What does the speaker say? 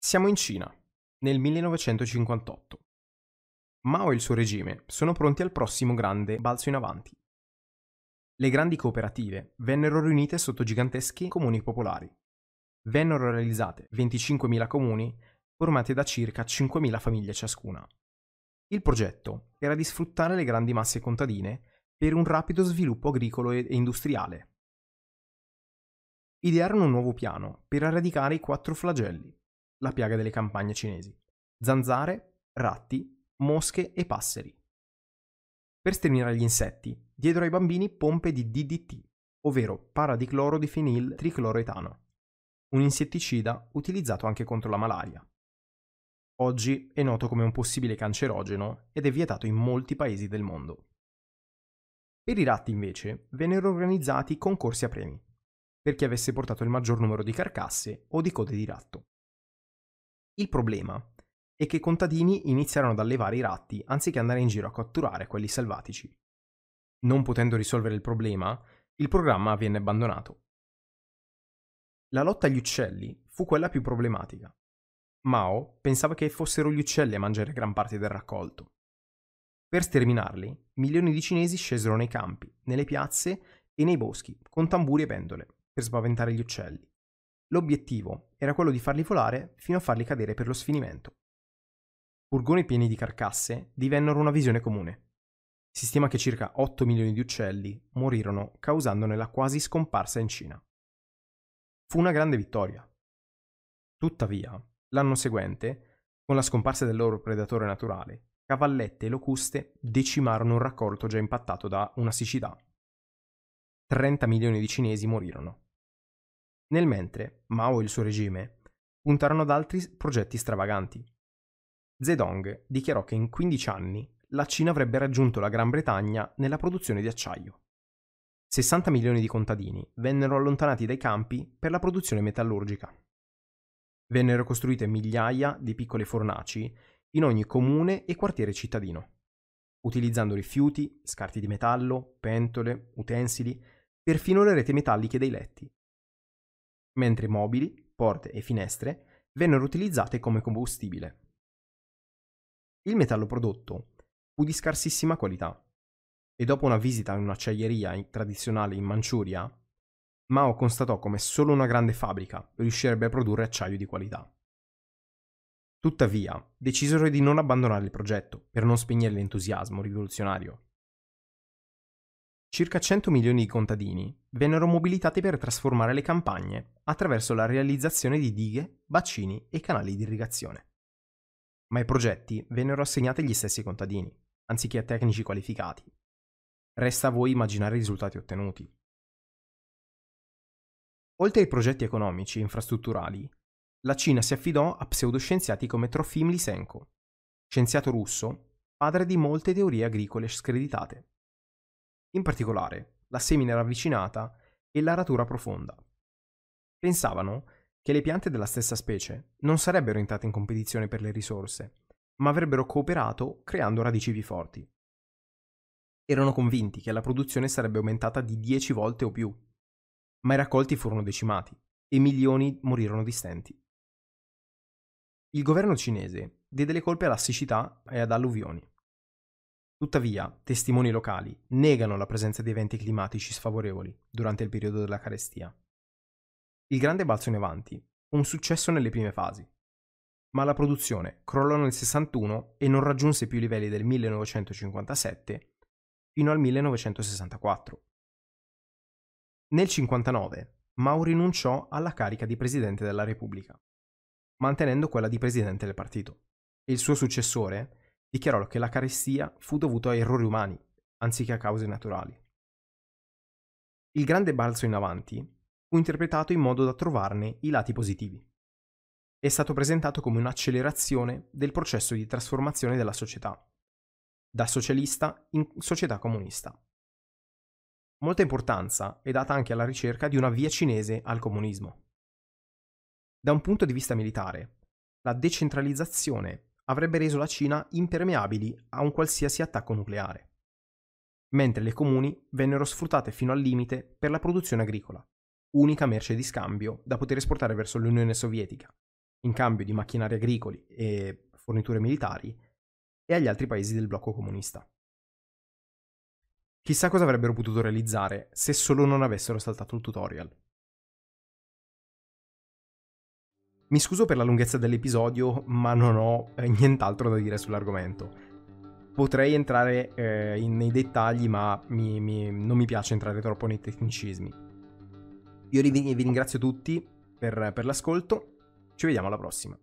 Siamo in Cina, nel 1958. Mao e il suo regime sono pronti al prossimo grande balzo in avanti. Le grandi cooperative vennero riunite sotto giganteschi comuni popolari. Vennero realizzate 25.000 comuni formati da circa 5.000 famiglie ciascuna. Il progetto era di sfruttare le grandi masse contadine per un rapido sviluppo agricolo e industriale. Idearono un nuovo piano per eradicare i quattro flagelli, la piaga delle campagne cinesi. Zanzare, ratti, mosche e passeri. Per sterminare gli insetti, diedero ai bambini pompe di DDT, ovvero paradiclorodifenil tricloroetano, un insetticida utilizzato anche contro la malaria. Oggi è noto come un possibile cancerogeno ed è vietato in molti paesi del mondo. Per i ratti invece vennero organizzati concorsi a premi, per chi avesse portato il maggior numero di carcasse o di code di ratto. Il problema è che i contadini iniziarono ad allevare i ratti anziché andare in giro a catturare quelli selvatici. Non potendo risolvere il problema, il programma venne abbandonato. La lotta agli uccelli fu quella più problematica. Mao pensava che fossero gli uccelli a mangiare gran parte del raccolto. Per sterminarli, milioni di cinesi scesero nei campi, nelle piazze e nei boschi, con tamburi e pendole, per spaventare gli uccelli. L'obiettivo era quello di farli volare fino a farli cadere per lo sfinimento. Furgoni pieni di carcasse divennero una visione comune. Si stima che circa 8 milioni di uccelli morirono causandone la quasi scomparsa in Cina. Fu una grande vittoria. Tuttavia, l'anno seguente, con la scomparsa del loro predatore naturale, cavallette e locuste decimarono un raccolto già impattato da una siccità. 30 milioni di cinesi morirono. Nel mentre, Mao e il suo regime puntarono ad altri progetti stravaganti. Zedong dichiarò che in 15 anni la Cina avrebbe raggiunto la Gran Bretagna nella produzione di acciaio. 60 milioni di contadini vennero allontanati dai campi per la produzione metallurgica. Vennero costruite migliaia di piccole fornaci in ogni comune e quartiere cittadino, utilizzando rifiuti, scarti di metallo, pentole, utensili, perfino le reti metalliche dei letti mentre mobili, porte e finestre vennero utilizzate come combustibile. Il metallo prodotto fu di scarsissima qualità e dopo una visita in un'acciaieria tradizionale in Manciuria, Mao constatò come solo una grande fabbrica riuscirebbe a produrre acciaio di qualità. Tuttavia, decisero di non abbandonare il progetto per non spegnere l'entusiasmo rivoluzionario. Circa 100 milioni di contadini vennero mobilitati per trasformare le campagne attraverso la realizzazione di dighe, bacini e canali di irrigazione. Ma i progetti vennero assegnati agli stessi contadini, anziché a tecnici qualificati. Resta a voi immaginare i risultati ottenuti. Oltre ai progetti economici e infrastrutturali, la Cina si affidò a pseudoscienziati come Trofim Lysenko, scienziato russo, padre di molte teorie agricole screditate. In particolare, la semina ravvicinata e l'aratura profonda. Pensavano che le piante della stessa specie non sarebbero entrate in competizione per le risorse, ma avrebbero cooperato creando radici più forti. Erano convinti che la produzione sarebbe aumentata di 10 volte o più, ma i raccolti furono decimati e milioni morirono di stenti. Il governo cinese diede le colpe alla siccità e ad alluvioni. Tuttavia, testimoni locali negano la presenza di eventi climatici sfavorevoli durante il periodo della carestia. Il grande balzo in avanti fu un successo nelle prime fasi, ma la produzione crollò nel 61 e non raggiunse più i livelli del 1957 fino al 1964. Nel 59 Mao rinunciò alla carica di presidente della Repubblica, mantenendo quella di presidente del partito. Il suo successore dichiarò che la carestia fu dovuta a errori umani, anziché a cause naturali. Il grande balzo in avanti fu interpretato in modo da trovarne i lati positivi. È stato presentato come un'accelerazione del processo di trasformazione della società, da socialista in società comunista. Molta importanza è data anche alla ricerca di una via cinese al comunismo. Da un punto di vista militare, la decentralizzazione avrebbe reso la Cina impermeabili a un qualsiasi attacco nucleare, mentre le comuni vennero sfruttate fino al limite per la produzione agricola, unica merce di scambio da poter esportare verso l'Unione Sovietica, in cambio di macchinari agricoli e forniture militari, e agli altri paesi del blocco comunista. Chissà cosa avrebbero potuto realizzare se solo non avessero saltato il tutorial. Mi scuso per la lunghezza dell'episodio, ma non ho eh, nient'altro da dire sull'argomento. Potrei entrare eh, in, nei dettagli, ma mi, mi, non mi piace entrare troppo nei tecnicismi. Io vi, vi ringrazio tutti per, per l'ascolto, ci vediamo alla prossima.